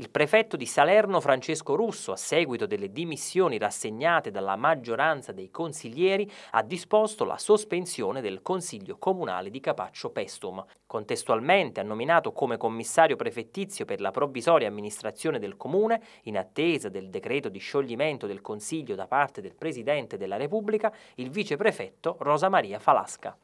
Il prefetto di Salerno Francesco Russo, a seguito delle dimissioni rassegnate dalla maggioranza dei consiglieri, ha disposto la sospensione del Consiglio Comunale di Capaccio Pestum. Contestualmente ha nominato come commissario prefettizio per la provvisoria amministrazione del Comune, in attesa del decreto di scioglimento del Consiglio da parte del Presidente della Repubblica, il viceprefetto Rosa Maria Falasca.